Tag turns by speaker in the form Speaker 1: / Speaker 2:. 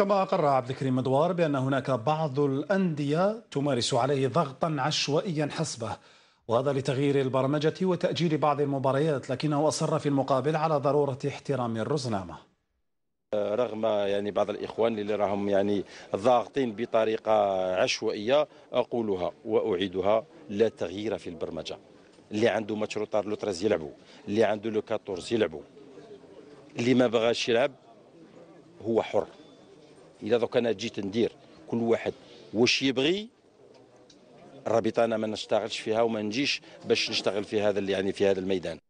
Speaker 1: كما أقر عبد الكريم مدوار بأن هناك بعض الأندية تمارس عليه ضغطا عشوائيا حسبه وهذا لتغيير البرمجة وتأجيل بعض المباريات لكنه أصر في المقابل على ضرورة احترام الرزنامة
Speaker 2: رغم يعني بعض الاخوان اللي راهم يعني ضاغطين بطريقه عشوائيه اقولها واعيدها لا تغيير في البرمجه اللي عنده ماتش روتار لو يلعبوا اللي عنده لو 14 يلعبوا اللي ما بغاش يلعب هو حر الا دوك انا جيت ندير كل واحد واش يبغي الرابطه انا ما نشتغلش فيها وما نجيش باش نشتغل في هذا يعني في هذا الميدان